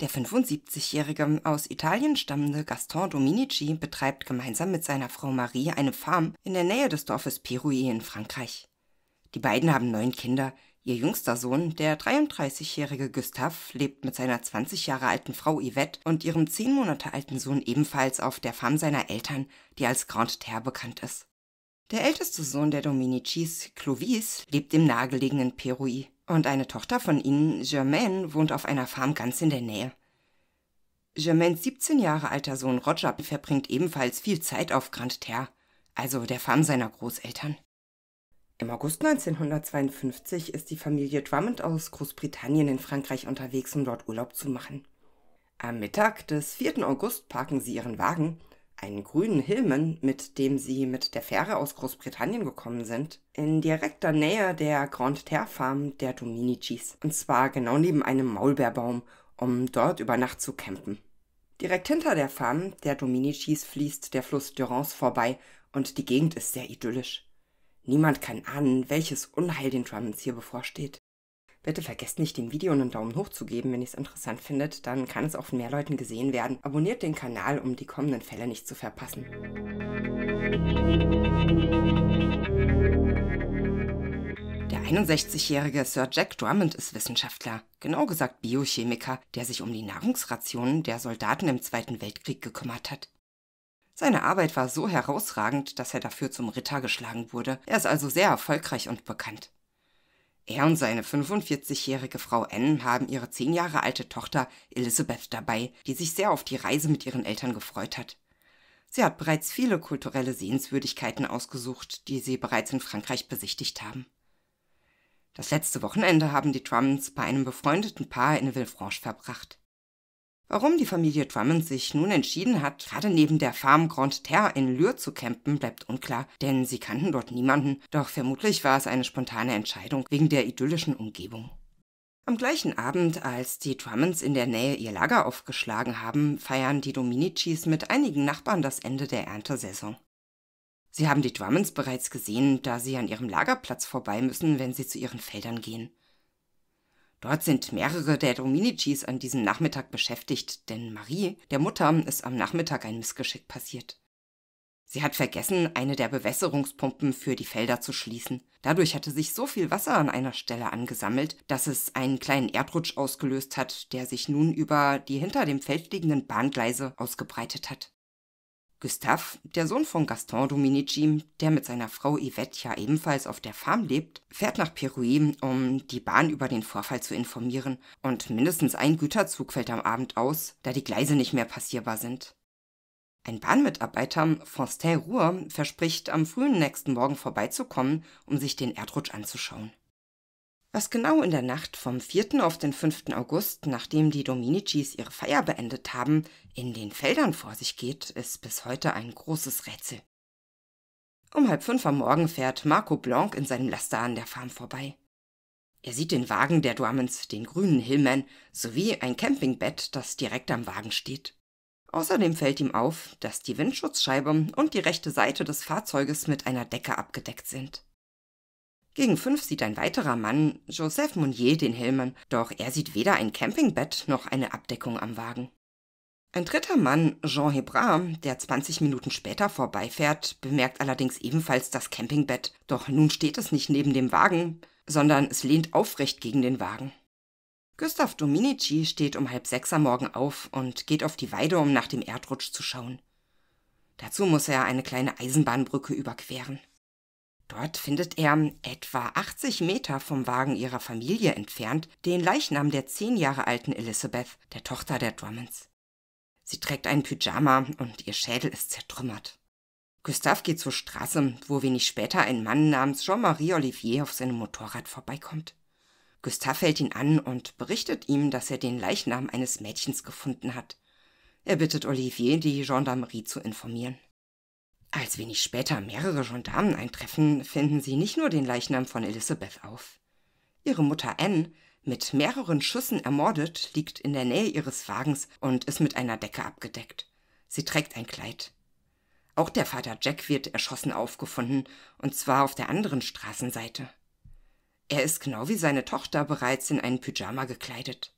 Der 75-jährige aus Italien stammende Gaston Dominici betreibt gemeinsam mit seiner Frau Marie eine Farm in der Nähe des Dorfes Perouille in Frankreich. Die beiden haben neun Kinder. Ihr jüngster Sohn, der 33-jährige Gustave, lebt mit seiner 20 Jahre alten Frau Yvette und ihrem 10 Monate alten Sohn ebenfalls auf der Farm seiner Eltern, die als Grand Terre bekannt ist. Der älteste Sohn der Dominicis, Clovis, lebt im nahegelegenen Perui und eine Tochter von ihnen, Germaine, wohnt auf einer Farm ganz in der Nähe. Germains 17 Jahre alter Sohn Roger verbringt ebenfalls viel Zeit auf Grand Terre, also der Farm seiner Großeltern. Im August 1952 ist die Familie Drummond aus Großbritannien in Frankreich unterwegs, um dort Urlaub zu machen. Am Mittag des 4. August parken sie ihren Wagen einen grünen Hilmen, mit dem sie mit der Fähre aus Großbritannien gekommen sind, in direkter Nähe der Grande Terre Farm der Dominicis, und zwar genau neben einem Maulbeerbaum, um dort über Nacht zu campen. Direkt hinter der Farm der Dominicis fließt der Fluss Durance vorbei und die Gegend ist sehr idyllisch. Niemand kann ahnen, welches Unheil den Drummonds hier bevorsteht. Bitte vergesst nicht, dem Video einen Daumen hoch zu geben, wenn ihr es interessant findet, dann kann es auch von mehr Leuten gesehen werden. Abonniert den Kanal, um die kommenden Fälle nicht zu verpassen. Der 61-jährige Sir Jack Drummond ist Wissenschaftler, genau gesagt Biochemiker, der sich um die Nahrungsrationen der Soldaten im Zweiten Weltkrieg gekümmert hat. Seine Arbeit war so herausragend, dass er dafür zum Ritter geschlagen wurde. Er ist also sehr erfolgreich und bekannt. Er und seine 45-jährige Frau Anne haben ihre 10 Jahre alte Tochter Elizabeth dabei, die sich sehr auf die Reise mit ihren Eltern gefreut hat. Sie hat bereits viele kulturelle Sehenswürdigkeiten ausgesucht, die sie bereits in Frankreich besichtigt haben. Das letzte Wochenende haben die Trumans bei einem befreundeten Paar in Villefranche verbracht. Warum die Familie Drummond sich nun entschieden hat, gerade neben der Farm Grand Terre in Lure zu campen, bleibt unklar, denn sie kannten dort niemanden, doch vermutlich war es eine spontane Entscheidung wegen der idyllischen Umgebung. Am gleichen Abend, als die Drummonds in der Nähe ihr Lager aufgeschlagen haben, feiern die Dominicis mit einigen Nachbarn das Ende der Erntesaison. Sie haben die Drummonds bereits gesehen, da sie an ihrem Lagerplatz vorbei müssen, wenn sie zu ihren Feldern gehen. Dort sind mehrere der Dominicis an diesem Nachmittag beschäftigt, denn Marie, der Mutter, ist am Nachmittag ein Missgeschick passiert. Sie hat vergessen, eine der Bewässerungspumpen für die Felder zu schließen. Dadurch hatte sich so viel Wasser an einer Stelle angesammelt, dass es einen kleinen Erdrutsch ausgelöst hat, der sich nun über die hinter dem Feld liegenden Bahngleise ausgebreitet hat. Gustav, der Sohn von Gaston Dominici, der mit seiner Frau Yvette ja ebenfalls auf der Farm lebt, fährt nach Peruy, um die Bahn über den Vorfall zu informieren und mindestens ein Güterzug fällt am Abend aus, da die Gleise nicht mehr passierbar sind. Ein Bahnmitarbeiter, Faustin Ruhr, verspricht, am frühen nächsten Morgen vorbeizukommen, um sich den Erdrutsch anzuschauen. Was genau in der Nacht vom 4. auf den 5. August, nachdem die Dominicis ihre Feier beendet haben, in den Feldern vor sich geht, ist bis heute ein großes Rätsel. Um halb fünf am Morgen fährt Marco Blanc in seinem Laster an der Farm vorbei. Er sieht den Wagen der Drummons, den grünen Hillman, sowie ein Campingbett, das direkt am Wagen steht. Außerdem fällt ihm auf, dass die Windschutzscheibe und die rechte Seite des Fahrzeuges mit einer Decke abgedeckt sind. Gegen fünf sieht ein weiterer Mann, Joseph Mounier, den Hellmann, doch er sieht weder ein Campingbett noch eine Abdeckung am Wagen. Ein dritter Mann, Jean Hebram, der 20 Minuten später vorbeifährt, bemerkt allerdings ebenfalls das Campingbett, doch nun steht es nicht neben dem Wagen, sondern es lehnt aufrecht gegen den Wagen. Gustav Dominici steht um halb sechs am Morgen auf und geht auf die Weide, um nach dem Erdrutsch zu schauen. Dazu muss er eine kleine Eisenbahnbrücke überqueren. Dort findet er, hm, etwa 80 Meter vom Wagen ihrer Familie entfernt, den Leichnam der zehn Jahre alten Elizabeth, der Tochter der Drummonds. Sie trägt einen Pyjama und ihr Schädel ist zertrümmert. Gustav geht zur Straße, wo wenig später ein Mann namens Jean-Marie Olivier auf seinem Motorrad vorbeikommt. Gustav hält ihn an und berichtet ihm, dass er den Leichnam eines Mädchens gefunden hat. Er bittet Olivier, die Gendarmerie zu informieren. Als wenig später mehrere Gendarmen eintreffen, finden sie nicht nur den Leichnam von Elizabeth auf. Ihre Mutter Anne, mit mehreren Schüssen ermordet, liegt in der Nähe ihres Wagens und ist mit einer Decke abgedeckt. Sie trägt ein Kleid. Auch der Vater Jack wird erschossen aufgefunden, und zwar auf der anderen Straßenseite. Er ist genau wie seine Tochter bereits in einen Pyjama gekleidet.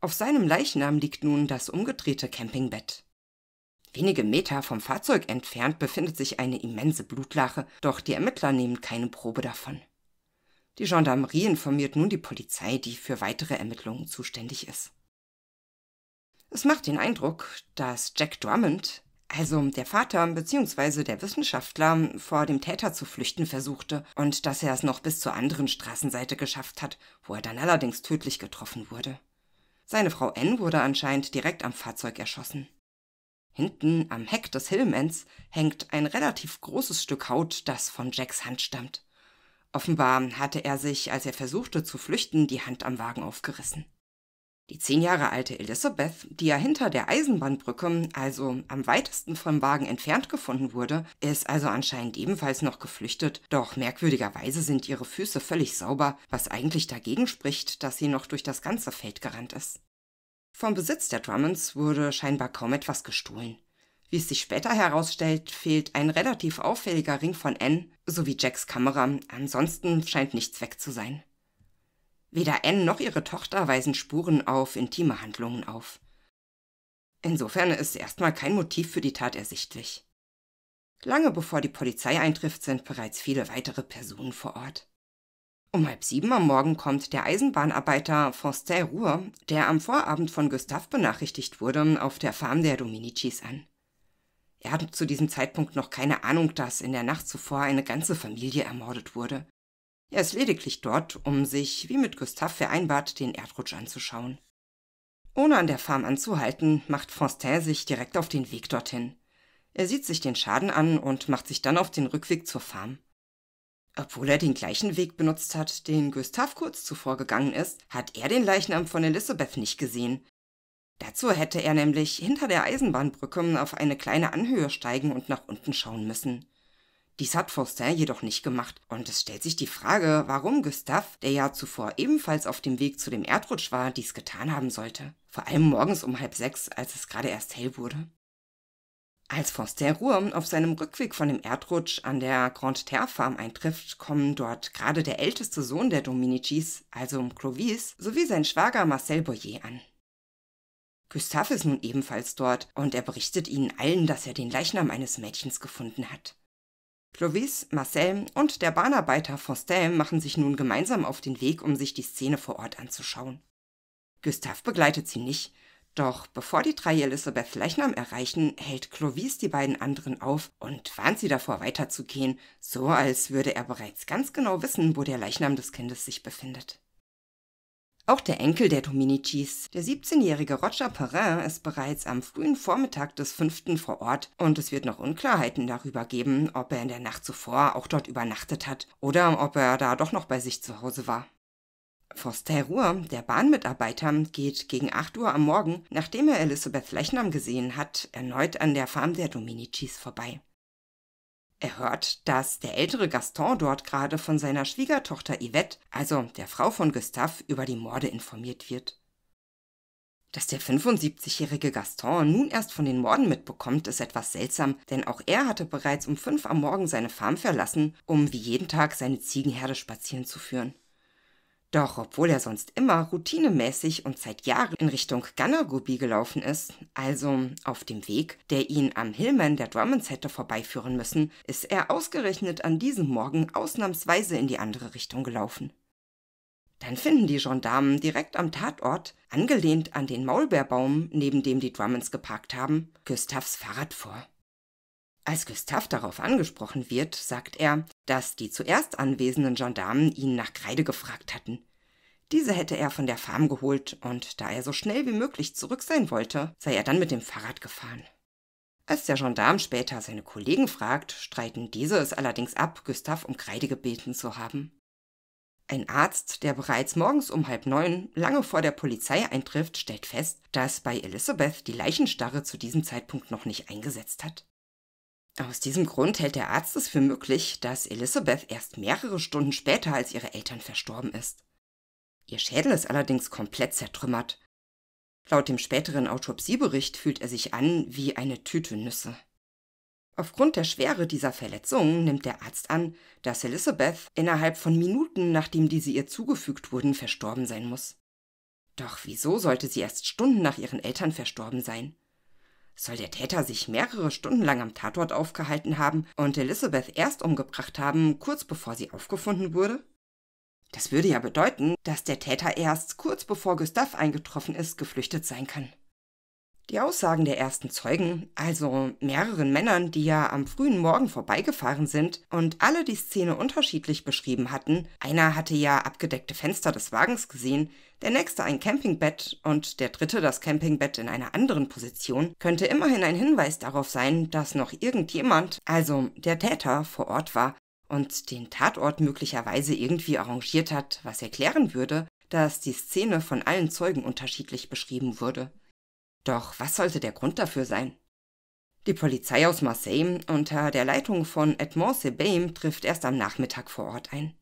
Auf seinem Leichnam liegt nun das umgedrehte Campingbett. Wenige Meter vom Fahrzeug entfernt befindet sich eine immense Blutlache, doch die Ermittler nehmen keine Probe davon. Die Gendarmerie informiert nun die Polizei, die für weitere Ermittlungen zuständig ist. Es macht den Eindruck, dass Jack Drummond, also der Vater bzw. der Wissenschaftler, vor dem Täter zu flüchten versuchte und dass er es noch bis zur anderen Straßenseite geschafft hat, wo er dann allerdings tödlich getroffen wurde. Seine Frau N wurde anscheinend direkt am Fahrzeug erschossen. Hinten am Heck des Hillmans hängt ein relativ großes Stück Haut, das von Jacks Hand stammt. Offenbar hatte er sich, als er versuchte zu flüchten, die Hand am Wagen aufgerissen. Die zehn Jahre alte Elizabeth, die ja hinter der Eisenbahnbrücke, also am weitesten vom Wagen entfernt gefunden wurde, ist also anscheinend ebenfalls noch geflüchtet, doch merkwürdigerweise sind ihre Füße völlig sauber, was eigentlich dagegen spricht, dass sie noch durch das ganze Feld gerannt ist. Vom Besitz der Drummonds wurde scheinbar kaum etwas gestohlen. Wie es sich später herausstellt, fehlt ein relativ auffälliger Ring von Anne sowie Jacks Kamera, ansonsten scheint nichts weg zu sein. Weder Anne noch ihre Tochter weisen Spuren auf intime Handlungen auf. Insofern ist erstmal kein Motiv für die Tat ersichtlich. Lange bevor die Polizei eintrifft, sind bereits viele weitere Personen vor Ort. Um halb sieben am Morgen kommt der Eisenbahnarbeiter Faustin Ruhr, der am Vorabend von Gustav benachrichtigt wurde, auf der Farm der Dominicis an. Er hat zu diesem Zeitpunkt noch keine Ahnung, dass in der Nacht zuvor eine ganze Familie ermordet wurde. Er ist lediglich dort, um sich, wie mit Gustav vereinbart, den Erdrutsch anzuschauen. Ohne an der Farm anzuhalten, macht Faustin sich direkt auf den Weg dorthin. Er sieht sich den Schaden an und macht sich dann auf den Rückweg zur Farm. Obwohl er den gleichen Weg benutzt hat, den Gustav kurz zuvor gegangen ist, hat er den Leichnam von Elisabeth nicht gesehen. Dazu hätte er nämlich hinter der Eisenbahnbrücke auf eine kleine Anhöhe steigen und nach unten schauen müssen. Dies hat Faustin jedoch nicht gemacht und es stellt sich die Frage, warum Gustav, der ja zuvor ebenfalls auf dem Weg zu dem Erdrutsch war, dies getan haben sollte. Vor allem morgens um halb sechs, als es gerade erst hell wurde. Als Forster Ruhr auf seinem Rückweg von dem Erdrutsch an der Grand Terre Farm eintrifft, kommen dort gerade der älteste Sohn der Dominicis, also Clovis, sowie sein Schwager Marcel Boyer an. Gustave ist nun ebenfalls dort und er berichtet ihnen allen, dass er den Leichnam eines Mädchens gefunden hat. Clovis, Marcel und der Bahnarbeiter Fostel machen sich nun gemeinsam auf den Weg, um sich die Szene vor Ort anzuschauen. Gustave begleitet sie nicht, doch bevor die drei Elisabeth Leichnam erreichen, hält Clovis die beiden anderen auf und warnt sie davor, weiterzugehen, so als würde er bereits ganz genau wissen, wo der Leichnam des Kindes sich befindet. Auch der Enkel der Dominicis, der 17-jährige Roger Perrin, ist bereits am frühen Vormittag des 5. vor Ort und es wird noch Unklarheiten darüber geben, ob er in der Nacht zuvor auch dort übernachtet hat oder ob er da doch noch bei sich zu Hause war. Forster Ruhr, der Bahnmitarbeiter, geht gegen 8 Uhr am Morgen, nachdem er Elisabeth Leichnam gesehen hat, erneut an der Farm der Dominicis vorbei. Er hört, dass der ältere Gaston dort gerade von seiner Schwiegertochter Yvette, also der Frau von Gustav, über die Morde informiert wird. Dass der 75-jährige Gaston nun erst von den Morden mitbekommt, ist etwas seltsam, denn auch er hatte bereits um fünf am Morgen seine Farm verlassen, um wie jeden Tag seine Ziegenherde spazieren zu führen. Doch obwohl er sonst immer routinemäßig und seit Jahren in Richtung Ganagubi gelaufen ist, also auf dem Weg, der ihn am Hillman der Drummonds hätte vorbeiführen müssen, ist er ausgerechnet an diesem Morgen ausnahmsweise in die andere Richtung gelaufen. Dann finden die Gendarmen direkt am Tatort, angelehnt an den Maulbeerbaum, neben dem die Drummonds geparkt haben, Gustavs Fahrrad vor. Als Gustav darauf angesprochen wird, sagt er, dass die zuerst anwesenden Gendarmen ihn nach Kreide gefragt hatten. Diese hätte er von der Farm geholt, und da er so schnell wie möglich zurück sein wollte, sei er dann mit dem Fahrrad gefahren. Als der Gendarm später seine Kollegen fragt, streiten diese es allerdings ab, Gustav um Kreide gebeten zu haben. Ein Arzt, der bereits morgens um halb neun lange vor der Polizei eintrifft, stellt fest, dass bei Elizabeth die Leichenstarre zu diesem Zeitpunkt noch nicht eingesetzt hat. Aus diesem Grund hält der Arzt es für möglich, dass Elizabeth erst mehrere Stunden später als ihre Eltern verstorben ist. Ihr Schädel ist allerdings komplett zertrümmert. Laut dem späteren Autopsiebericht fühlt er sich an wie eine Tüte Nüsse. Aufgrund der Schwere dieser Verletzungen nimmt der Arzt an, dass Elizabeth innerhalb von Minuten, nachdem diese ihr zugefügt wurden, verstorben sein muss. Doch wieso sollte sie erst Stunden nach ihren Eltern verstorben sein? Soll der Täter sich mehrere Stunden lang am Tatort aufgehalten haben und Elizabeth erst umgebracht haben, kurz bevor sie aufgefunden wurde? Das würde ja bedeuten, dass der Täter erst kurz bevor Gustav eingetroffen ist, geflüchtet sein kann. Die Aussagen der ersten Zeugen, also mehreren Männern, die ja am frühen Morgen vorbeigefahren sind und alle die Szene unterschiedlich beschrieben hatten, einer hatte ja abgedeckte Fenster des Wagens gesehen, der nächste ein Campingbett und der dritte das Campingbett in einer anderen Position, könnte immerhin ein Hinweis darauf sein, dass noch irgendjemand, also der Täter, vor Ort war und den Tatort möglicherweise irgendwie arrangiert hat, was erklären würde, dass die Szene von allen Zeugen unterschiedlich beschrieben wurde. Doch was sollte der Grund dafür sein? Die Polizei aus Marseille unter der Leitung von Edmond Sebaim trifft erst am Nachmittag vor Ort ein.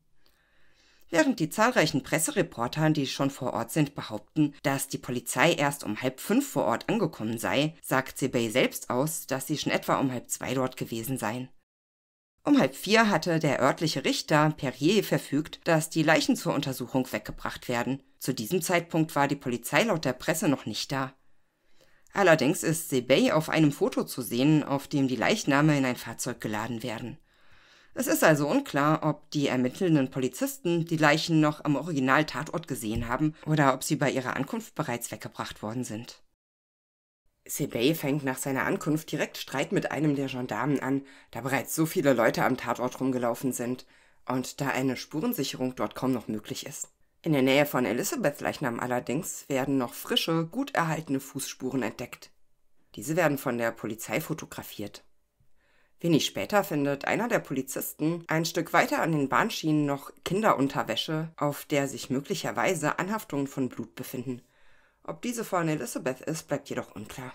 Während die zahlreichen Pressereporter, die schon vor Ort sind, behaupten, dass die Polizei erst um halb fünf vor Ort angekommen sei, sagt Sebey selbst aus, dass sie schon etwa um halb zwei dort gewesen seien. Um halb vier hatte der örtliche Richter Perrier verfügt, dass die Leichen zur Untersuchung weggebracht werden. Zu diesem Zeitpunkt war die Polizei laut der Presse noch nicht da. Allerdings ist Sebei auf einem Foto zu sehen, auf dem die Leichname in ein Fahrzeug geladen werden. Es ist also unklar, ob die ermittelnden Polizisten die Leichen noch am Originaltatort gesehen haben oder ob sie bei ihrer Ankunft bereits weggebracht worden sind. Sebei fängt nach seiner Ankunft direkt Streit mit einem der Gendarmen an, da bereits so viele Leute am Tatort rumgelaufen sind und da eine Spurensicherung dort kaum noch möglich ist. In der Nähe von Elizabeths Leichnam allerdings werden noch frische, gut erhaltene Fußspuren entdeckt. Diese werden von der Polizei fotografiert. Wenig später findet einer der Polizisten ein Stück weiter an den Bahnschienen noch Kinderunterwäsche, auf der sich möglicherweise Anhaftungen von Blut befinden. Ob diese von Elisabeth ist, bleibt jedoch unklar.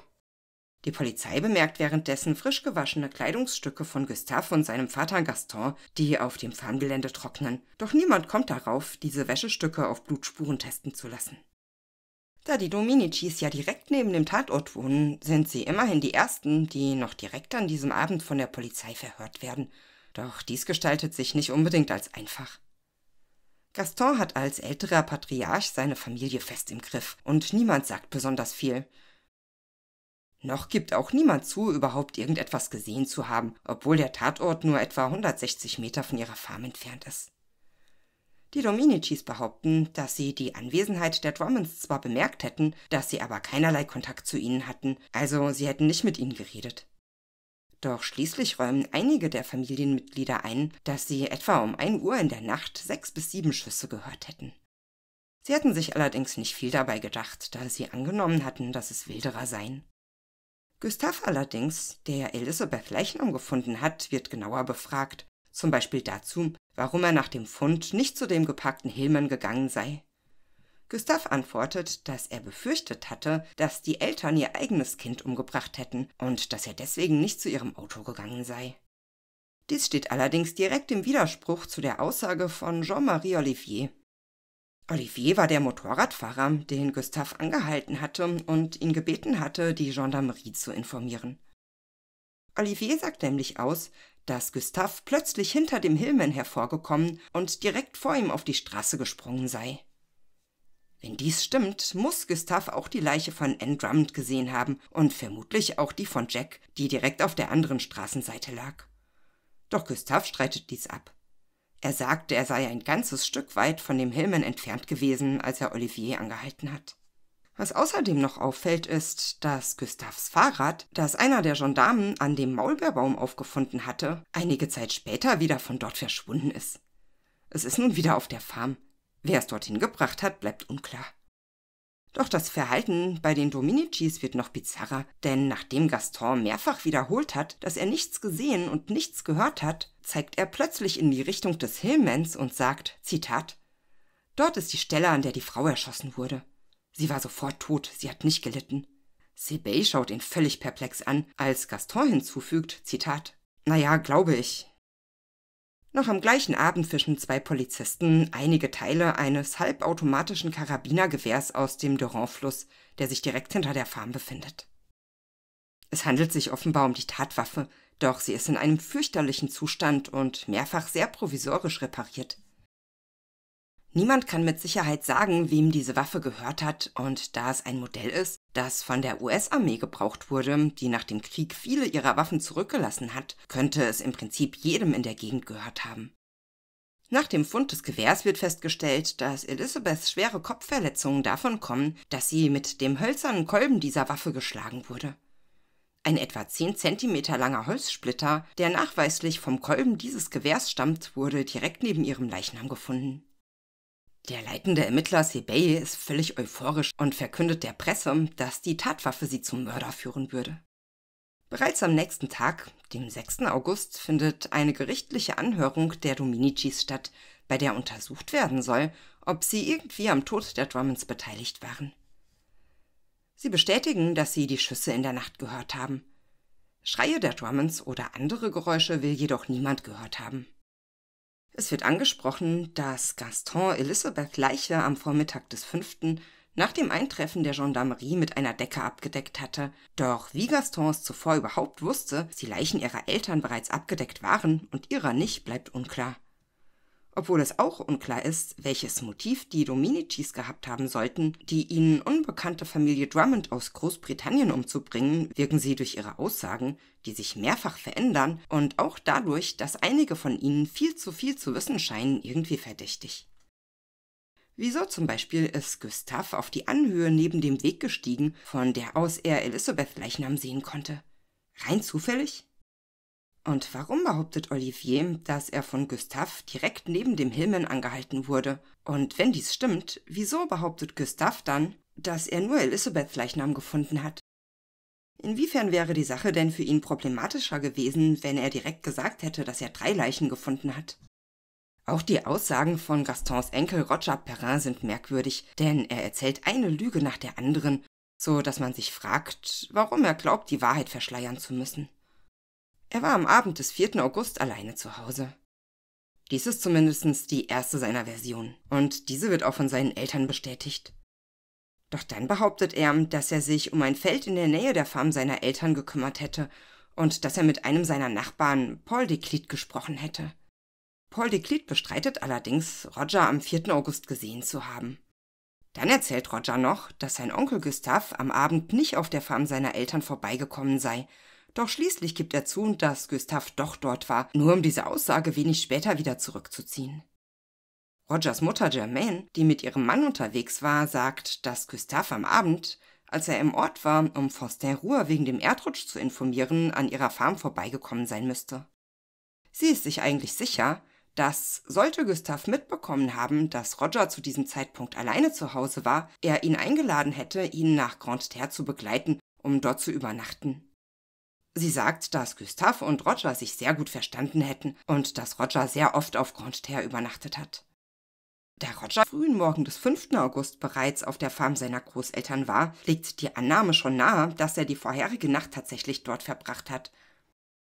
Die Polizei bemerkt währenddessen frisch gewaschene Kleidungsstücke von Gustave und seinem Vater Gaston, die auf dem Farmgelände trocknen. Doch niemand kommt darauf, diese Wäschestücke auf Blutspuren testen zu lassen. Da die Dominicis ja direkt neben dem Tatort wohnen, sind sie immerhin die Ersten, die noch direkt an diesem Abend von der Polizei verhört werden. Doch dies gestaltet sich nicht unbedingt als einfach. Gaston hat als älterer Patriarch seine Familie fest im Griff und niemand sagt besonders viel. Noch gibt auch niemand zu, überhaupt irgendetwas gesehen zu haben, obwohl der Tatort nur etwa 160 Meter von ihrer Farm entfernt ist. Die Dominicis behaupten, dass sie die Anwesenheit der Drummonds zwar bemerkt hätten, dass sie aber keinerlei Kontakt zu ihnen hatten, also sie hätten nicht mit ihnen geredet. Doch schließlich räumen einige der Familienmitglieder ein, dass sie etwa um 1 Uhr in der Nacht sechs bis sieben Schüsse gehört hätten. Sie hatten sich allerdings nicht viel dabei gedacht, da sie angenommen hatten, dass es Wilderer seien. Gustav allerdings, der Elisabeth Leichnam gefunden hat, wird genauer befragt, zum Beispiel dazu, warum er nach dem Fund nicht zu dem gepackten Hillmann gegangen sei. Gustav antwortet, dass er befürchtet hatte, dass die Eltern ihr eigenes Kind umgebracht hätten und dass er deswegen nicht zu ihrem Auto gegangen sei. Dies steht allerdings direkt im Widerspruch zu der Aussage von Jean-Marie Olivier, Olivier war der Motorradfahrer, den Gustav angehalten hatte und ihn gebeten hatte, die Gendarmerie zu informieren. Olivier sagt nämlich aus, dass Gustav plötzlich hinter dem Hillman hervorgekommen und direkt vor ihm auf die Straße gesprungen sei. Wenn dies stimmt, muss Gustav auch die Leiche von Anne Drummond gesehen haben und vermutlich auch die von Jack, die direkt auf der anderen Straßenseite lag. Doch Gustav streitet dies ab. Er sagte, er sei ein ganzes Stück weit von dem Hilmen entfernt gewesen, als er Olivier angehalten hat. Was außerdem noch auffällt, ist, dass Gustavs Fahrrad, das einer der Gendarmen an dem Maulbeerbaum aufgefunden hatte, einige Zeit später wieder von dort verschwunden ist. Es ist nun wieder auf der Farm. Wer es dorthin gebracht hat, bleibt unklar. Doch das Verhalten bei den Dominicis wird noch bizarrer, denn nachdem Gaston mehrfach wiederholt hat, dass er nichts gesehen und nichts gehört hat, zeigt er plötzlich in die Richtung des Hillmans und sagt, Zitat, Dort ist die Stelle, an der die Frau erschossen wurde. Sie war sofort tot, sie hat nicht gelitten. Sebey schaut ihn völlig perplex an, als Gaston hinzufügt, Zitat, Naja, glaube ich, noch am gleichen Abend fischen zwei Polizisten einige Teile eines halbautomatischen Karabinergewehrs aus dem Durand-Fluss, der sich direkt hinter der Farm befindet. Es handelt sich offenbar um die Tatwaffe, doch sie ist in einem fürchterlichen Zustand und mehrfach sehr provisorisch repariert. Niemand kann mit Sicherheit sagen, wem diese Waffe gehört hat, und da es ein Modell ist, das von der US-Armee gebraucht wurde, die nach dem Krieg viele ihrer Waffen zurückgelassen hat, könnte es im Prinzip jedem in der Gegend gehört haben. Nach dem Fund des Gewehrs wird festgestellt, dass Elizabeths schwere Kopfverletzungen davon kommen, dass sie mit dem hölzernen Kolben dieser Waffe geschlagen wurde. Ein etwa 10 cm langer Holzsplitter, der nachweislich vom Kolben dieses Gewehrs stammt, wurde direkt neben ihrem Leichnam gefunden. Der leitende Ermittler Sebei ist völlig euphorisch und verkündet der Presse, dass die Tatwaffe sie zum Mörder führen würde. Bereits am nächsten Tag, dem 6. August, findet eine gerichtliche Anhörung der Dominicis statt, bei der untersucht werden soll, ob sie irgendwie am Tod der Drummonds beteiligt waren. Sie bestätigen, dass sie die Schüsse in der Nacht gehört haben. Schreie der Drummonds oder andere Geräusche will jedoch niemand gehört haben. Es wird angesprochen, dass Gaston Elisabeth Leiche am Vormittag des 5. nach dem Eintreffen der Gendarmerie mit einer Decke abgedeckt hatte. Doch wie Gaston es zuvor überhaupt wusste, dass die Leichen ihrer Eltern bereits abgedeckt waren und ihrer nicht, bleibt unklar obwohl es auch unklar ist, welches Motiv die Dominicis gehabt haben sollten, die ihnen unbekannte Familie Drummond aus Großbritannien umzubringen, wirken sie durch ihre Aussagen, die sich mehrfach verändern, und auch dadurch, dass einige von ihnen viel zu viel zu wissen scheinen, irgendwie verdächtig. Wieso zum Beispiel ist Gustav auf die Anhöhe neben dem Weg gestiegen, von der aus er Elisabeth Leichnam sehen konnte? Rein zufällig? Und warum behauptet Olivier, dass er von Gustave direkt neben dem Hillman angehalten wurde? Und wenn dies stimmt, wieso behauptet Gustave dann, dass er nur Elisabeths Leichnam gefunden hat? Inwiefern wäre die Sache denn für ihn problematischer gewesen, wenn er direkt gesagt hätte, dass er drei Leichen gefunden hat? Auch die Aussagen von Gastons Enkel Roger Perrin sind merkwürdig, denn er erzählt eine Lüge nach der anderen, so dass man sich fragt, warum er glaubt, die Wahrheit verschleiern zu müssen. Er war am Abend des 4. August alleine zu Hause. Dies ist zumindest die erste seiner Versionen, und diese wird auch von seinen Eltern bestätigt. Doch dann behauptet er, dass er sich um ein Feld in der Nähe der Farm seiner Eltern gekümmert hätte und dass er mit einem seiner Nachbarn, Paul Declit, gesprochen hätte. Paul Declit bestreitet allerdings, Roger am 4. August gesehen zu haben. Dann erzählt Roger noch, dass sein Onkel Gustav am Abend nicht auf der Farm seiner Eltern vorbeigekommen sei doch schließlich gibt er zu, dass Gustav doch dort war, nur um diese Aussage wenig später wieder zurückzuziehen. Rogers Mutter Germaine, die mit ihrem Mann unterwegs war, sagt, dass Gustav am Abend, als er im Ort war, um Faustin Ruhr wegen dem Erdrutsch zu informieren, an ihrer Farm vorbeigekommen sein müsste. Sie ist sich eigentlich sicher, dass, sollte Gustav mitbekommen haben, dass Roger zu diesem Zeitpunkt alleine zu Hause war, er ihn eingeladen hätte, ihn nach Grande Terre zu begleiten, um dort zu übernachten. Sie sagt, dass Gustav und Roger sich sehr gut verstanden hätten und dass Roger sehr oft auf Grand Terre übernachtet hat. Da Roger frühen Morgen des 5. August bereits auf der Farm seiner Großeltern war, liegt die Annahme schon nahe, dass er die vorherige Nacht tatsächlich dort verbracht hat.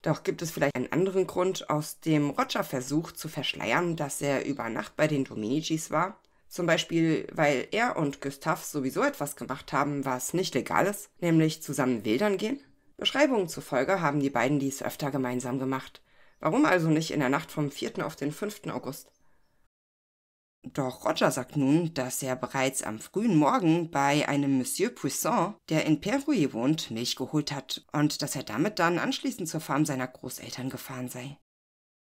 Doch gibt es vielleicht einen anderen Grund, aus dem Roger versucht zu verschleiern, dass er über Nacht bei den Dominicis war? Zum Beispiel, weil er und Gustav sowieso etwas gemacht haben, was nicht legal ist, nämlich zusammen wildern gehen? Beschreibungen zufolge haben die beiden dies öfter gemeinsam gemacht. Warum also nicht in der Nacht vom 4. auf den 5. August? Doch Roger sagt nun, dass er bereits am frühen Morgen bei einem Monsieur Puissant, der in Perouille wohnt, Milch geholt hat und dass er damit dann anschließend zur Farm seiner Großeltern gefahren sei.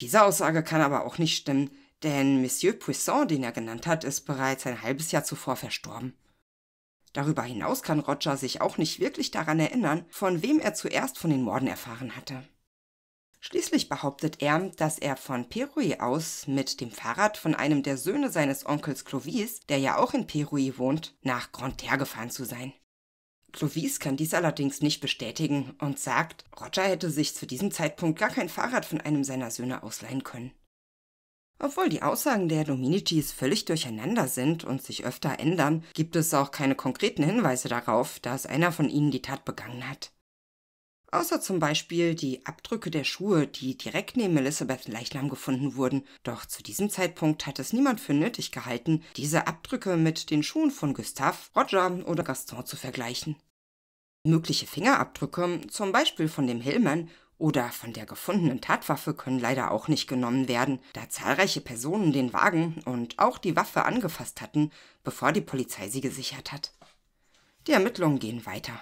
Diese Aussage kann aber auch nicht stimmen, denn Monsieur Puissant, den er genannt hat, ist bereits ein halbes Jahr zuvor verstorben. Darüber hinaus kann Roger sich auch nicht wirklich daran erinnern, von wem er zuerst von den Morden erfahren hatte. Schließlich behauptet er, dass er von Perui aus mit dem Fahrrad von einem der Söhne seines Onkels Clovis, der ja auch in Perui wohnt, nach Grande-Terre gefahren zu sein. Clovis kann dies allerdings nicht bestätigen und sagt, Roger hätte sich zu diesem Zeitpunkt gar kein Fahrrad von einem seiner Söhne ausleihen können. Obwohl die Aussagen der Dominicis völlig durcheinander sind und sich öfter ändern, gibt es auch keine konkreten Hinweise darauf, dass einer von ihnen die Tat begangen hat. Außer zum Beispiel die Abdrücke der Schuhe, die direkt neben Elizabeths Leichnam gefunden wurden. Doch zu diesem Zeitpunkt hat es niemand für nötig gehalten, diese Abdrücke mit den Schuhen von Gustave, Roger oder Gaston zu vergleichen. Mögliche Fingerabdrücke, zum Beispiel von dem Hillman oder von der gefundenen Tatwaffe können leider auch nicht genommen werden, da zahlreiche Personen den Wagen und auch die Waffe angefasst hatten, bevor die Polizei sie gesichert hat. Die Ermittlungen gehen weiter.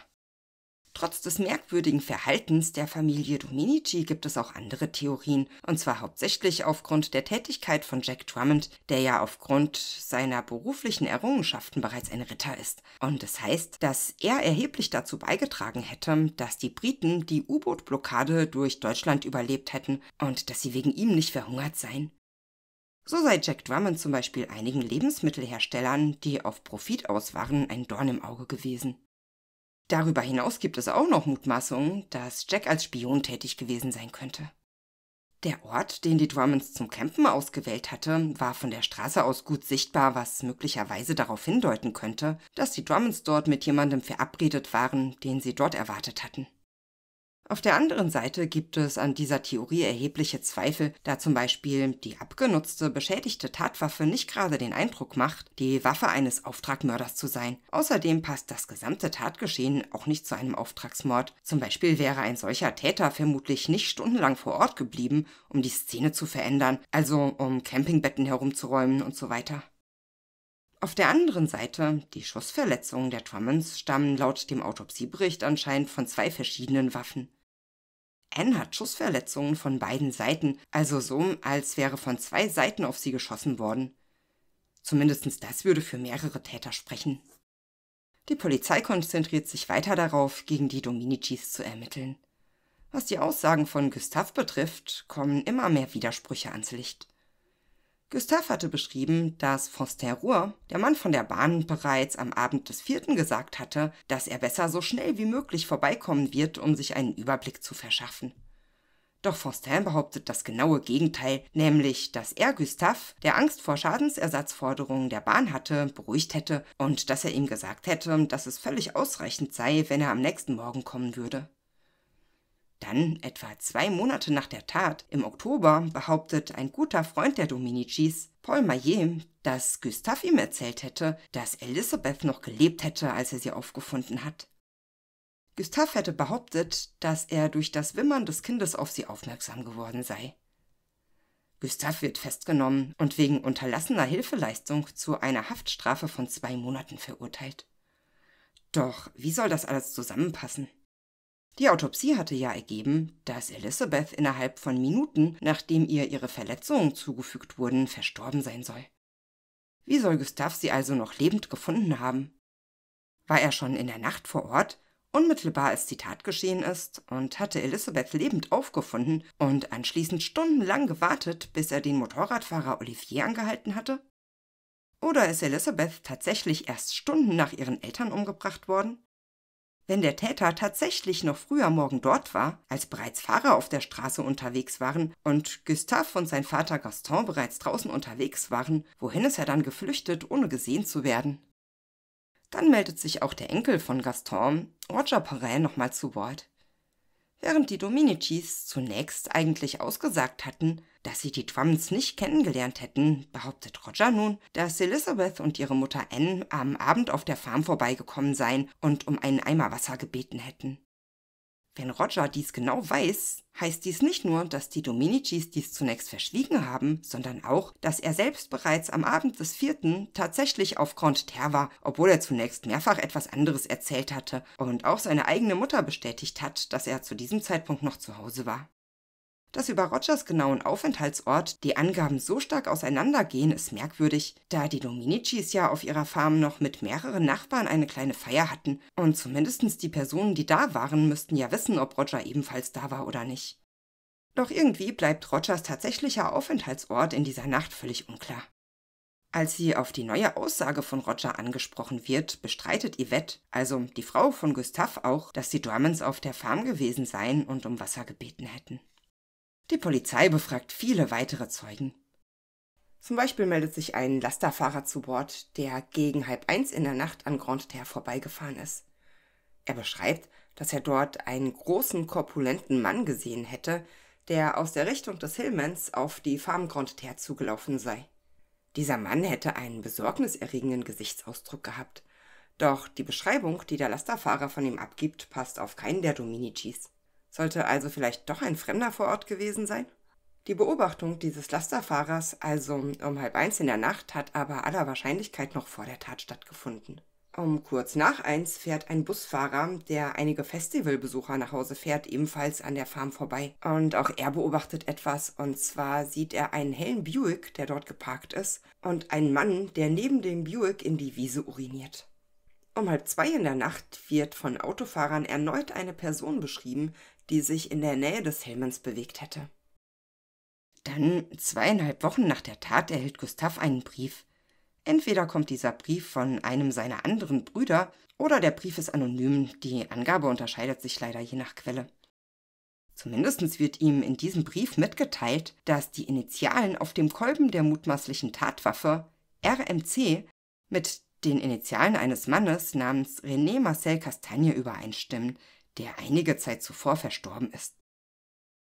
Trotz des merkwürdigen Verhaltens der Familie Dominici gibt es auch andere Theorien, und zwar hauptsächlich aufgrund der Tätigkeit von Jack Drummond, der ja aufgrund seiner beruflichen Errungenschaften bereits ein Ritter ist. Und das heißt, dass er erheblich dazu beigetragen hätte, dass die Briten die U-Boot-Blockade durch Deutschland überlebt hätten und dass sie wegen ihm nicht verhungert seien. So sei Jack Drummond zum Beispiel einigen Lebensmittelherstellern, die auf Profit aus waren, ein Dorn im Auge gewesen. Darüber hinaus gibt es auch noch Mutmaßungen, dass Jack als Spion tätig gewesen sein könnte. Der Ort, den die Drummonds zum Campen ausgewählt hatte, war von der Straße aus gut sichtbar, was möglicherweise darauf hindeuten könnte, dass die Drummonds dort mit jemandem verabredet waren, den sie dort erwartet hatten. Auf der anderen Seite gibt es an dieser Theorie erhebliche Zweifel, da zum Beispiel die abgenutzte, beschädigte Tatwaffe nicht gerade den Eindruck macht, die Waffe eines Auftragmörders zu sein. Außerdem passt das gesamte Tatgeschehen auch nicht zu einem Auftragsmord. Zum Beispiel wäre ein solcher Täter vermutlich nicht stundenlang vor Ort geblieben, um die Szene zu verändern, also um Campingbetten herumzuräumen und so weiter. Auf der anderen Seite, die Schussverletzungen der Drummonds stammen laut dem Autopsiebericht anscheinend von zwei verschiedenen Waffen. Anne hat Schussverletzungen von beiden Seiten, also so, als wäre von zwei Seiten auf sie geschossen worden. Zumindest das würde für mehrere Täter sprechen. Die Polizei konzentriert sich weiter darauf, gegen die Dominicis zu ermitteln. Was die Aussagen von Gustav betrifft, kommen immer mehr Widersprüche ans Licht. Gustav hatte beschrieben, dass Foster-Ruhr, der Mann von der Bahn, bereits am Abend des Vierten gesagt hatte, dass er besser so schnell wie möglich vorbeikommen wird, um sich einen Überblick zu verschaffen. Doch Foster behauptet das genaue Gegenteil, nämlich, dass er Gustav, der Angst vor Schadensersatzforderungen der Bahn hatte, beruhigt hätte und dass er ihm gesagt hätte, dass es völlig ausreichend sei, wenn er am nächsten Morgen kommen würde. Dann, etwa zwei Monate nach der Tat, im Oktober, behauptet ein guter Freund der Dominicis, Paul Maillet, dass Gustav ihm erzählt hätte, dass Elisabeth noch gelebt hätte, als er sie aufgefunden hat. Gustav hätte behauptet, dass er durch das Wimmern des Kindes auf sie aufmerksam geworden sei. Gustav wird festgenommen und wegen unterlassener Hilfeleistung zu einer Haftstrafe von zwei Monaten verurteilt. Doch wie soll das alles zusammenpassen? Die Autopsie hatte ja ergeben, dass Elizabeth innerhalb von Minuten, nachdem ihr ihre Verletzungen zugefügt wurden, verstorben sein soll. Wie soll Gustav sie also noch lebend gefunden haben? War er schon in der Nacht vor Ort, unmittelbar als die Tat geschehen ist, und hatte Elizabeth lebend aufgefunden und anschließend stundenlang gewartet, bis er den Motorradfahrer Olivier angehalten hatte? Oder ist Elizabeth tatsächlich erst Stunden nach ihren Eltern umgebracht worden? Wenn der Täter tatsächlich noch früher Morgen dort war, als bereits Fahrer auf der Straße unterwegs waren und Gustave und sein Vater Gaston bereits draußen unterwegs waren, wohin ist er dann geflüchtet, ohne gesehen zu werden? Dann meldet sich auch der Enkel von Gaston, Roger Perret, nochmal zu Wort während die Dominicis zunächst eigentlich ausgesagt hatten, dass sie die Twams nicht kennengelernt hätten, behauptet Roger nun, dass Elizabeth und ihre Mutter Anne am Abend auf der Farm vorbeigekommen seien und um einen Eimer Wasser gebeten hätten. Wenn Roger dies genau weiß, heißt dies nicht nur, dass die Dominicis dies zunächst verschwiegen haben, sondern auch, dass er selbst bereits am Abend des vierten tatsächlich auf Grand Terre war, obwohl er zunächst mehrfach etwas anderes erzählt hatte und auch seine eigene Mutter bestätigt hat, dass er zu diesem Zeitpunkt noch zu Hause war. Dass über Rogers genauen Aufenthaltsort die Angaben so stark auseinandergehen, ist merkwürdig, da die Dominicis ja auf ihrer Farm noch mit mehreren Nachbarn eine kleine Feier hatten und zumindest die Personen, die da waren, müssten ja wissen, ob Roger ebenfalls da war oder nicht. Doch irgendwie bleibt Rogers tatsächlicher Aufenthaltsort in dieser Nacht völlig unklar. Als sie auf die neue Aussage von Roger angesprochen wird, bestreitet Yvette, also die Frau von Gustav auch, dass die Dormans auf der Farm gewesen seien und um Wasser gebeten hätten. Die Polizei befragt viele weitere Zeugen. Zum Beispiel meldet sich ein Lasterfahrer zu Bord, der gegen halb eins in der Nacht an Grand Terre vorbeigefahren ist. Er beschreibt, dass er dort einen großen, korpulenten Mann gesehen hätte, der aus der Richtung des Hillmans auf die Farm Grand Terre zugelaufen sei. Dieser Mann hätte einen besorgniserregenden Gesichtsausdruck gehabt. Doch die Beschreibung, die der Lasterfahrer von ihm abgibt, passt auf keinen der Dominicis. Sollte also vielleicht doch ein Fremder vor Ort gewesen sein? Die Beobachtung dieses Lasterfahrers, also um halb eins in der Nacht, hat aber aller Wahrscheinlichkeit noch vor der Tat stattgefunden. Um kurz nach eins fährt ein Busfahrer, der einige Festivalbesucher nach Hause fährt, ebenfalls an der Farm vorbei. Und auch er beobachtet etwas, und zwar sieht er einen hellen Buick, der dort geparkt ist, und einen Mann, der neben dem Buick in die Wiese uriniert. Um halb zwei in der Nacht wird von Autofahrern erneut eine Person beschrieben, die sich in der Nähe des Helmens bewegt hätte. Dann, zweieinhalb Wochen nach der Tat, erhält Gustav einen Brief. Entweder kommt dieser Brief von einem seiner anderen Brüder oder der Brief ist anonym, die Angabe unterscheidet sich leider je nach Quelle. Zumindest wird ihm in diesem Brief mitgeteilt, dass die Initialen auf dem Kolben der mutmaßlichen Tatwaffe RMC mit den Initialen eines Mannes namens René Marcel Castagne übereinstimmen, der einige Zeit zuvor verstorben ist.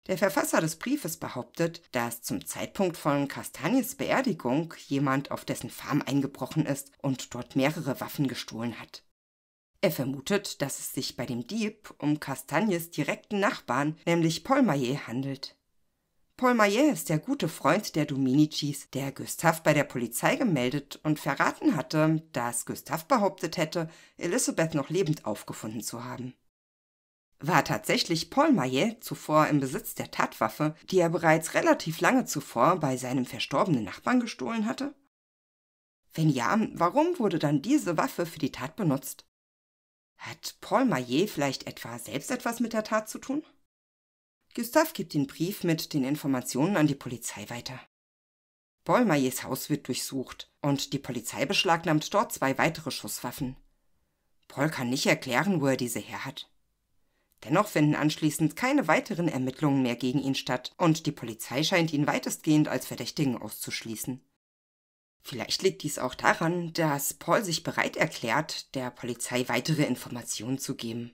Der Verfasser des Briefes behauptet, dass zum Zeitpunkt von Castagnes Beerdigung jemand auf dessen Farm eingebrochen ist und dort mehrere Waffen gestohlen hat. Er vermutet, dass es sich bei dem Dieb um Castagnes direkten Nachbarn, nämlich Paul Maillet, handelt. Paul Maillet ist der gute Freund der Dominicis, der Gustav bei der Polizei gemeldet und verraten hatte, dass Gustav behauptet hätte, Elisabeth noch lebend aufgefunden zu haben war tatsächlich Paul Maillet zuvor im Besitz der Tatwaffe, die er bereits relativ lange zuvor bei seinem verstorbenen Nachbarn gestohlen hatte? Wenn ja, warum wurde dann diese Waffe für die Tat benutzt? Hat Paul Maillet vielleicht etwa selbst etwas mit der Tat zu tun? Gustav gibt den Brief mit den Informationen an die Polizei weiter. Paul Maillets Haus wird durchsucht und die Polizei beschlagnahmt dort zwei weitere Schusswaffen. Paul kann nicht erklären, wo er diese her hat. Dennoch finden anschließend keine weiteren Ermittlungen mehr gegen ihn statt und die Polizei scheint ihn weitestgehend als Verdächtigen auszuschließen. Vielleicht liegt dies auch daran, dass Paul sich bereit erklärt, der Polizei weitere Informationen zu geben.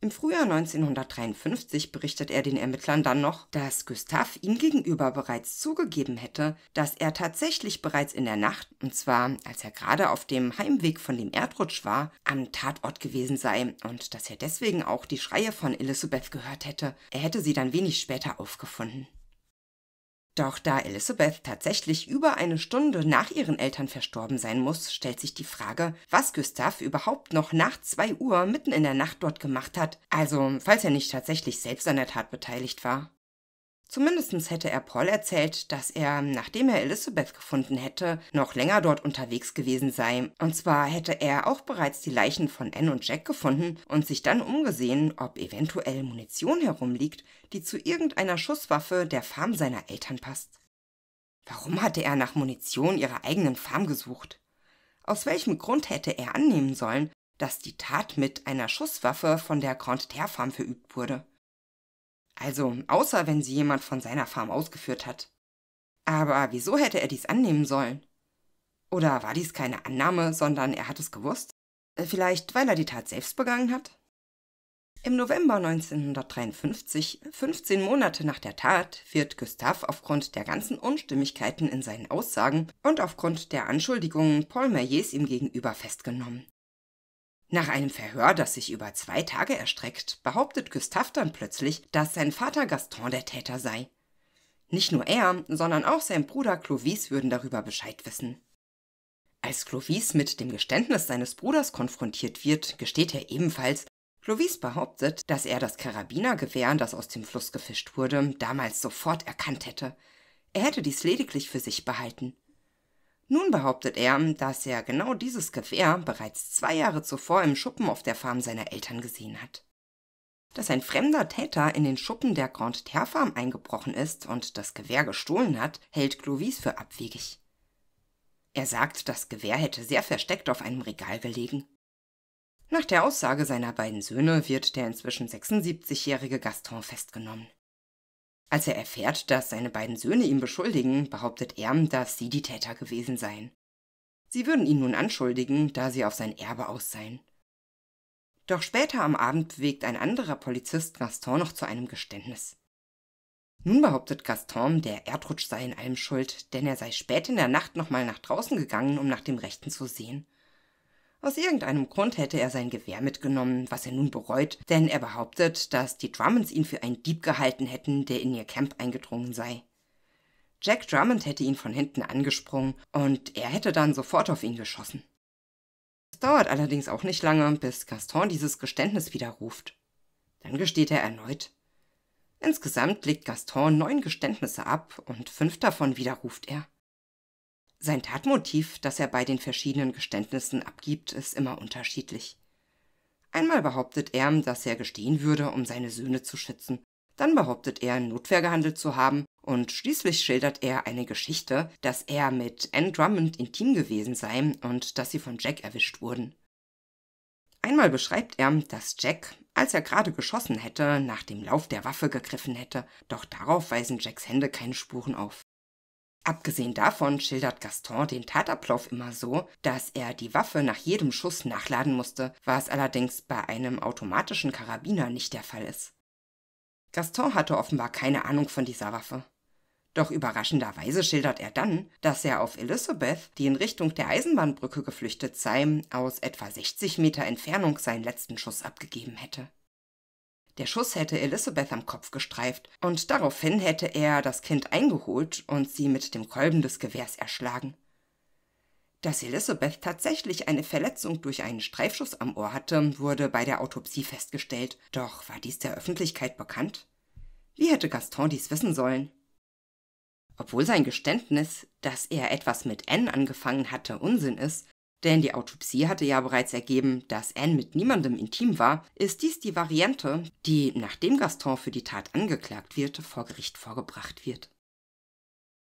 Im Frühjahr 1953 berichtet er den Ermittlern dann noch, dass Gustav ihm gegenüber bereits zugegeben hätte, dass er tatsächlich bereits in der Nacht, und zwar als er gerade auf dem Heimweg von dem Erdrutsch war, am Tatort gewesen sei und dass er deswegen auch die Schreie von Elisabeth gehört hätte. Er hätte sie dann wenig später aufgefunden. Doch da Elizabeth tatsächlich über eine Stunde nach ihren Eltern verstorben sein muss, stellt sich die Frage, was Gustav überhaupt noch nach 2 Uhr mitten in der Nacht dort gemacht hat, also falls er nicht tatsächlich selbst an der Tat beteiligt war. Zumindest hätte er Paul erzählt, dass er, nachdem er Elizabeth gefunden hätte, noch länger dort unterwegs gewesen sei. Und zwar hätte er auch bereits die Leichen von Anne und Jack gefunden und sich dann umgesehen, ob eventuell Munition herumliegt, die zu irgendeiner Schusswaffe der Farm seiner Eltern passt. Warum hatte er nach Munition ihrer eigenen Farm gesucht? Aus welchem Grund hätte er annehmen sollen, dass die Tat mit einer Schusswaffe von der Grand Terre Farm verübt wurde? Also, außer wenn sie jemand von seiner Farm ausgeführt hat. Aber wieso hätte er dies annehmen sollen? Oder war dies keine Annahme, sondern er hat es gewusst? Äh, vielleicht, weil er die Tat selbst begangen hat? Im November 1953, 15 Monate nach der Tat, wird Gustav aufgrund der ganzen Unstimmigkeiten in seinen Aussagen und aufgrund der Anschuldigungen Paul Mayers ihm gegenüber festgenommen. Nach einem Verhör, das sich über zwei Tage erstreckt, behauptet Gustav dann plötzlich, dass sein Vater Gaston der Täter sei. Nicht nur er, sondern auch sein Bruder Clovis würden darüber Bescheid wissen. Als Clovis mit dem Geständnis seines Bruders konfrontiert wird, gesteht er ebenfalls, Clovis behauptet, dass er das Karabinergewehr, das aus dem Fluss gefischt wurde, damals sofort erkannt hätte. Er hätte dies lediglich für sich behalten. Nun behauptet er, dass er genau dieses Gewehr bereits zwei Jahre zuvor im Schuppen auf der Farm seiner Eltern gesehen hat. Dass ein fremder Täter in den Schuppen der Grand Terre Farm eingebrochen ist und das Gewehr gestohlen hat, hält Clovis für abwegig. Er sagt, das Gewehr hätte sehr versteckt auf einem Regal gelegen. Nach der Aussage seiner beiden Söhne wird der inzwischen 76-jährige Gaston festgenommen. Als er erfährt, dass seine beiden Söhne ihn beschuldigen, behauptet er, dass sie die Täter gewesen seien. Sie würden ihn nun anschuldigen, da sie auf sein Erbe aus seien. Doch später am Abend bewegt ein anderer Polizist Gaston noch zu einem Geständnis. Nun behauptet Gaston, der Erdrutsch sei in allem schuld, denn er sei spät in der Nacht nochmal nach draußen gegangen, um nach dem Rechten zu sehen. Aus irgendeinem Grund hätte er sein Gewehr mitgenommen, was er nun bereut, denn er behauptet, dass die Drummonds ihn für einen Dieb gehalten hätten, der in ihr Camp eingedrungen sei. Jack Drummond hätte ihn von hinten angesprungen und er hätte dann sofort auf ihn geschossen. Es dauert allerdings auch nicht lange, bis Gaston dieses Geständnis widerruft. Dann gesteht er erneut. Insgesamt legt Gaston neun Geständnisse ab und fünf davon widerruft er. Sein Tatmotiv, das er bei den verschiedenen Geständnissen abgibt, ist immer unterschiedlich. Einmal behauptet er, dass er gestehen würde, um seine Söhne zu schützen. Dann behauptet er, Notwehr gehandelt zu haben. Und schließlich schildert er eine Geschichte, dass er mit Anne Drummond intim gewesen sei und dass sie von Jack erwischt wurden. Einmal beschreibt er, dass Jack, als er gerade geschossen hätte, nach dem Lauf der Waffe gegriffen hätte, doch darauf weisen Jacks Hände keine Spuren auf. Abgesehen davon schildert Gaston den Tatablauf immer so, dass er die Waffe nach jedem Schuss nachladen musste, was allerdings bei einem automatischen Karabiner nicht der Fall ist. Gaston hatte offenbar keine Ahnung von dieser Waffe. Doch überraschenderweise schildert er dann, dass er auf Elizabeth, die in Richtung der Eisenbahnbrücke geflüchtet sei, aus etwa 60 Meter Entfernung seinen letzten Schuss abgegeben hätte. Der Schuss hätte Elisabeth am Kopf gestreift und daraufhin hätte er das Kind eingeholt und sie mit dem Kolben des Gewehrs erschlagen. Dass Elisabeth tatsächlich eine Verletzung durch einen Streifschuss am Ohr hatte, wurde bei der Autopsie festgestellt. Doch war dies der Öffentlichkeit bekannt? Wie hätte Gaston dies wissen sollen? Obwohl sein Geständnis, dass er etwas mit N angefangen hatte, Unsinn ist, denn die Autopsie hatte ja bereits ergeben, dass Anne mit niemandem intim war, ist dies die Variante, die, nachdem Gaston für die Tat angeklagt wird, vor Gericht vorgebracht wird.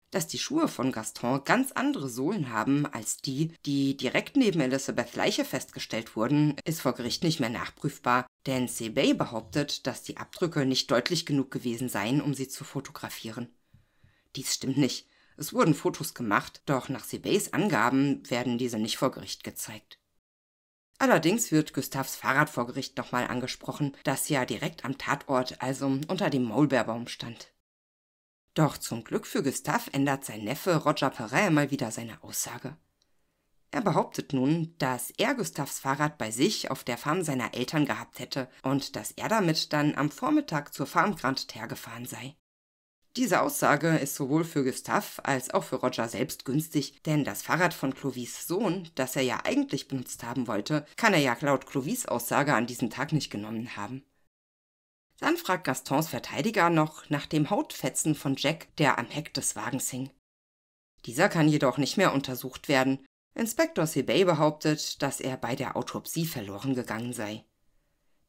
Dass die Schuhe von Gaston ganz andere Sohlen haben als die, die direkt neben Elizabeths Leiche festgestellt wurden, ist vor Gericht nicht mehr nachprüfbar, denn Sebey behauptet, dass die Abdrücke nicht deutlich genug gewesen seien, um sie zu fotografieren. Dies stimmt nicht. Es wurden Fotos gemacht, doch nach Sebeys Angaben werden diese nicht vor Gericht gezeigt. Allerdings wird Gustavs Fahrrad vor Gericht nochmal angesprochen, das ja direkt am Tatort, also unter dem Maulbeerbaum stand. Doch zum Glück für Gustav ändert sein Neffe Roger Perret mal wieder seine Aussage. Er behauptet nun, dass er Gustavs Fahrrad bei sich auf der Farm seiner Eltern gehabt hätte und dass er damit dann am Vormittag zur Farm Grand Terre gefahren sei. Diese Aussage ist sowohl für Gustav als auch für Roger selbst günstig, denn das Fahrrad von Clovis Sohn, das er ja eigentlich benutzt haben wollte, kann er ja laut Clovis Aussage an diesem Tag nicht genommen haben. Dann fragt Gastons Verteidiger noch nach dem Hautfetzen von Jack, der am Heck des Wagens hing. Dieser kann jedoch nicht mehr untersucht werden. Inspektor Sebay behauptet, dass er bei der Autopsie verloren gegangen sei.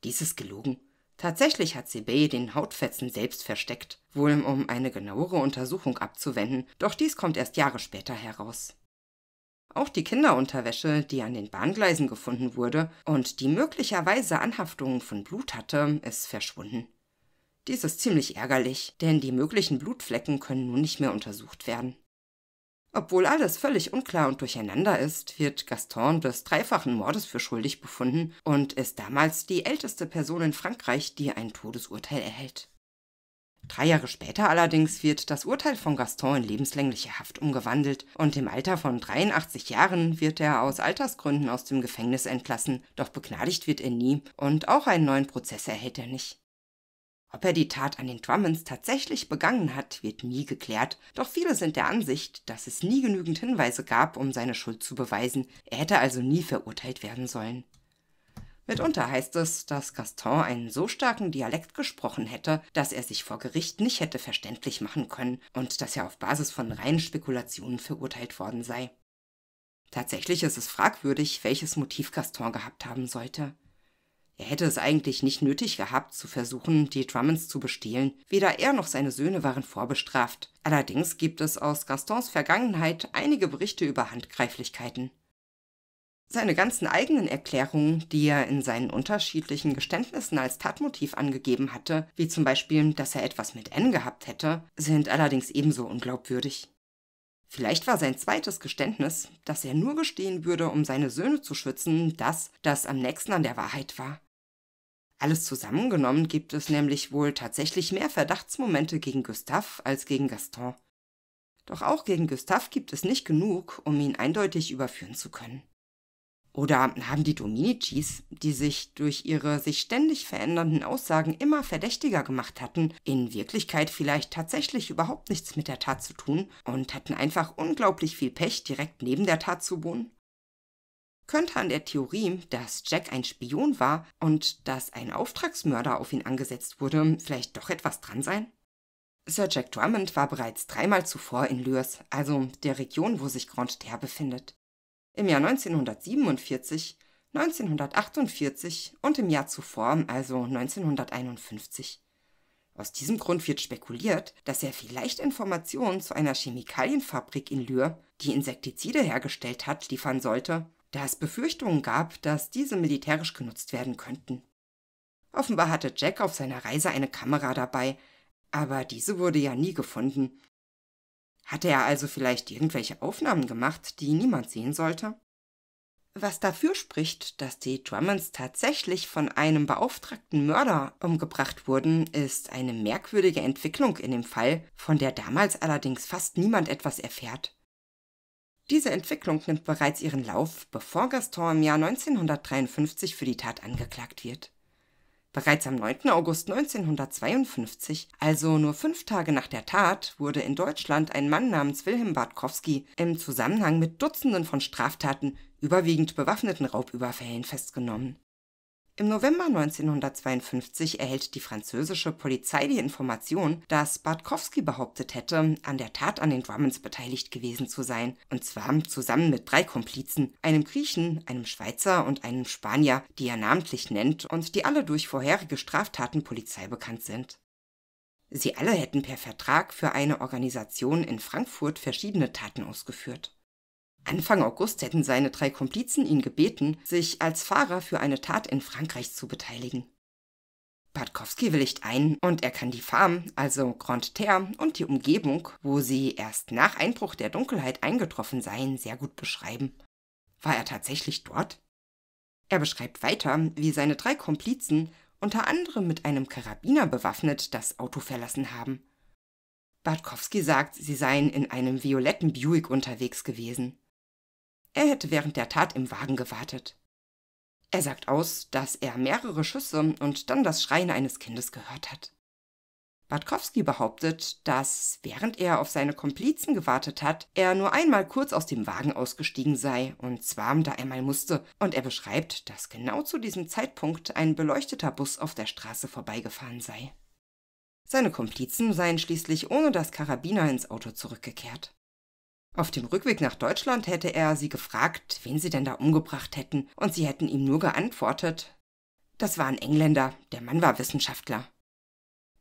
Dies ist gelogen. Tatsächlich hat Sebei den Hautfetzen selbst versteckt, wohl um eine genauere Untersuchung abzuwenden, doch dies kommt erst Jahre später heraus. Auch die Kinderunterwäsche, die an den Bahngleisen gefunden wurde und die möglicherweise Anhaftungen von Blut hatte, ist verschwunden. Dies ist ziemlich ärgerlich, denn die möglichen Blutflecken können nun nicht mehr untersucht werden. Obwohl alles völlig unklar und durcheinander ist, wird Gaston des dreifachen Mordes für schuldig befunden und ist damals die älteste Person in Frankreich, die ein Todesurteil erhält. Drei Jahre später allerdings wird das Urteil von Gaston in lebenslängliche Haft umgewandelt und im Alter von 83 Jahren wird er aus Altersgründen aus dem Gefängnis entlassen, doch begnadigt wird er nie und auch einen neuen Prozess erhält er nicht. Ob er die Tat an den Drummonds tatsächlich begangen hat, wird nie geklärt, doch viele sind der Ansicht, dass es nie genügend Hinweise gab, um seine Schuld zu beweisen, er hätte also nie verurteilt werden sollen. Mitunter heißt es, dass Gaston einen so starken Dialekt gesprochen hätte, dass er sich vor Gericht nicht hätte verständlich machen können und dass er auf Basis von reinen Spekulationen verurteilt worden sei. Tatsächlich ist es fragwürdig, welches Motiv Gaston gehabt haben sollte. Er hätte es eigentlich nicht nötig gehabt, zu versuchen, die Drummonds zu bestehlen. Weder er noch seine Söhne waren vorbestraft. Allerdings gibt es aus Gastons Vergangenheit einige Berichte über Handgreiflichkeiten. Seine ganzen eigenen Erklärungen, die er in seinen unterschiedlichen Geständnissen als Tatmotiv angegeben hatte, wie zum Beispiel, dass er etwas mit N gehabt hätte, sind allerdings ebenso unglaubwürdig. Vielleicht war sein zweites Geständnis, dass er nur gestehen würde, um seine Söhne zu schützen, das, das am nächsten an der Wahrheit war. Alles zusammengenommen gibt es nämlich wohl tatsächlich mehr Verdachtsmomente gegen Gustav als gegen Gaston. Doch auch gegen Gustav gibt es nicht genug, um ihn eindeutig überführen zu können. Oder haben die Dominicis, die sich durch ihre sich ständig verändernden Aussagen immer verdächtiger gemacht hatten, in Wirklichkeit vielleicht tatsächlich überhaupt nichts mit der Tat zu tun und hatten einfach unglaublich viel Pech, direkt neben der Tat zu wohnen? könnte an der Theorie, dass Jack ein Spion war und dass ein Auftragsmörder auf ihn angesetzt wurde, vielleicht doch etwas dran sein? Sir Jack Drummond war bereits dreimal zuvor in Lyrs, also der Region, wo sich Grand Terre befindet. Im Jahr 1947, 1948 und im Jahr zuvor, also 1951. Aus diesem Grund wird spekuliert, dass er vielleicht Informationen zu einer Chemikalienfabrik in Lyr, die Insektizide hergestellt hat, liefern sollte, da es Befürchtungen gab, dass diese militärisch genutzt werden könnten. Offenbar hatte Jack auf seiner Reise eine Kamera dabei, aber diese wurde ja nie gefunden. Hatte er also vielleicht irgendwelche Aufnahmen gemacht, die niemand sehen sollte? Was dafür spricht, dass die Drummonds tatsächlich von einem beauftragten Mörder umgebracht wurden, ist eine merkwürdige Entwicklung in dem Fall, von der damals allerdings fast niemand etwas erfährt. Diese Entwicklung nimmt bereits ihren Lauf, bevor Gaston im Jahr 1953 für die Tat angeklagt wird. Bereits am 9. August 1952, also nur fünf Tage nach der Tat, wurde in Deutschland ein Mann namens Wilhelm Bartkowski im Zusammenhang mit Dutzenden von Straftaten, überwiegend bewaffneten Raubüberfällen, festgenommen im November 1952 erhält die französische Polizei die Information, dass Bartkowski behauptet hätte, an der Tat an den Drummonds beteiligt gewesen zu sein, und zwar zusammen mit drei Komplizen, einem Griechen, einem Schweizer und einem Spanier, die er namentlich nennt und die alle durch vorherige Straftaten Polizei bekannt sind. Sie alle hätten per Vertrag für eine Organisation in Frankfurt verschiedene Taten ausgeführt Anfang August hätten seine drei Komplizen ihn gebeten, sich als Fahrer für eine Tat in Frankreich zu beteiligen. Bartkowski willigt ein und er kann die Farm, also Grand Terre und die Umgebung, wo sie erst nach Einbruch der Dunkelheit eingetroffen seien, sehr gut beschreiben. War er tatsächlich dort? Er beschreibt weiter, wie seine drei Komplizen unter anderem mit einem Karabiner bewaffnet das Auto verlassen haben. Bartkowski sagt, sie seien in einem violetten Buick unterwegs gewesen er hätte während der Tat im Wagen gewartet. Er sagt aus, dass er mehrere Schüsse und dann das Schreien eines Kindes gehört hat. Bartkowski behauptet, dass während er auf seine Komplizen gewartet hat, er nur einmal kurz aus dem Wagen ausgestiegen sei, und zwar da einmal musste, und er beschreibt, dass genau zu diesem Zeitpunkt ein beleuchteter Bus auf der Straße vorbeigefahren sei. Seine Komplizen seien schließlich ohne das Karabiner ins Auto zurückgekehrt. Auf dem Rückweg nach Deutschland hätte er sie gefragt, wen sie denn da umgebracht hätten, und sie hätten ihm nur geantwortet. Das waren Engländer, der Mann war Wissenschaftler.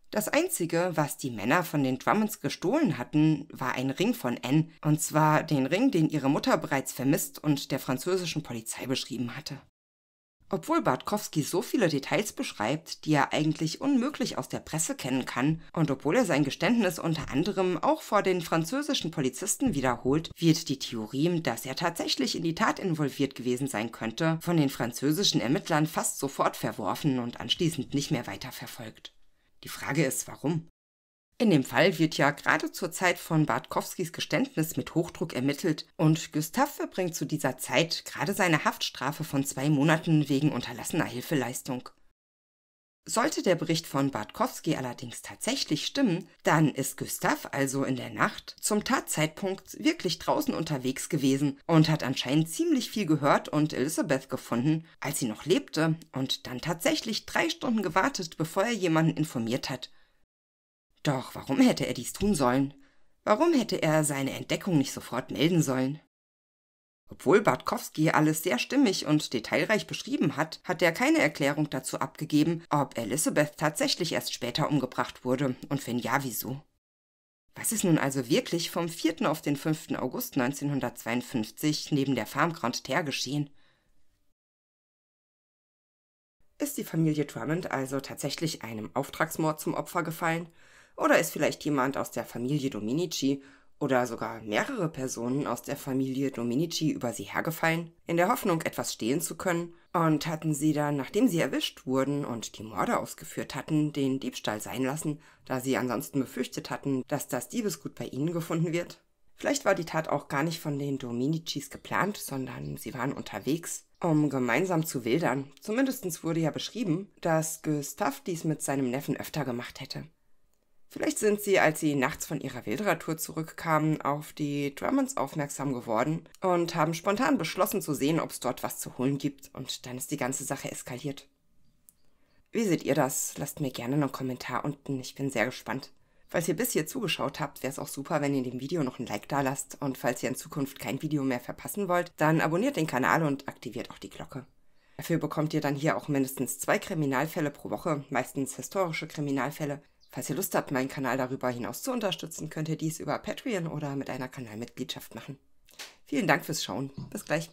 Das Einzige, was die Männer von den Drummonds gestohlen hatten, war ein Ring von Anne, und zwar den Ring, den ihre Mutter bereits vermisst und der französischen Polizei beschrieben hatte. Obwohl Bartkowski so viele Details beschreibt, die er eigentlich unmöglich aus der Presse kennen kann, und obwohl er sein Geständnis unter anderem auch vor den französischen Polizisten wiederholt, wird die Theorie, dass er tatsächlich in die Tat involviert gewesen sein könnte, von den französischen Ermittlern fast sofort verworfen und anschließend nicht mehr weiterverfolgt. Die Frage ist, warum? In dem Fall wird ja gerade zur Zeit von Bartkowskis Geständnis mit Hochdruck ermittelt und Gustav verbringt zu dieser Zeit gerade seine Haftstrafe von zwei Monaten wegen unterlassener Hilfeleistung. Sollte der Bericht von Bartkowski allerdings tatsächlich stimmen, dann ist Gustav also in der Nacht zum Tatzeitpunkt wirklich draußen unterwegs gewesen und hat anscheinend ziemlich viel gehört und Elisabeth gefunden, als sie noch lebte und dann tatsächlich drei Stunden gewartet, bevor er jemanden informiert hat doch warum hätte er dies tun sollen? Warum hätte er seine Entdeckung nicht sofort melden sollen? Obwohl Bartkowski alles sehr stimmig und detailreich beschrieben hat, hat er keine Erklärung dazu abgegeben, ob Elizabeth tatsächlich erst später umgebracht wurde und wenn ja, wieso. Was ist nun also wirklich vom 4. auf den 5. August 1952 neben der Farm Grand Terre geschehen? Ist die Familie Drummond also tatsächlich einem Auftragsmord zum Opfer gefallen oder ist vielleicht jemand aus der Familie Dominici oder sogar mehrere Personen aus der Familie Dominici über sie hergefallen, in der Hoffnung, etwas stehlen zu können, und hatten sie dann, nachdem sie erwischt wurden und die Morde ausgeführt hatten, den Diebstahl sein lassen, da sie ansonsten befürchtet hatten, dass das Diebesgut bei ihnen gefunden wird? Vielleicht war die Tat auch gar nicht von den Dominicis geplant, sondern sie waren unterwegs, um gemeinsam zu wildern. Zumindest wurde ja beschrieben, dass Gustav dies mit seinem Neffen öfter gemacht hätte. Vielleicht sind sie, als sie nachts von ihrer Wilderer-Tour zurückkamen, auf die Drummonds aufmerksam geworden und haben spontan beschlossen zu sehen, ob es dort was zu holen gibt. Und dann ist die ganze Sache eskaliert. Wie seht ihr das? Lasst mir gerne einen Kommentar unten. Ich bin sehr gespannt. Falls ihr bis hier zugeschaut habt, wäre es auch super, wenn ihr dem Video noch ein Like da lasst. Und falls ihr in Zukunft kein Video mehr verpassen wollt, dann abonniert den Kanal und aktiviert auch die Glocke. Dafür bekommt ihr dann hier auch mindestens zwei Kriminalfälle pro Woche, meistens historische Kriminalfälle, Falls ihr Lust habt, meinen Kanal darüber hinaus zu unterstützen, könnt ihr dies über Patreon oder mit einer Kanalmitgliedschaft machen. Vielen Dank fürs Schauen. Bis gleich.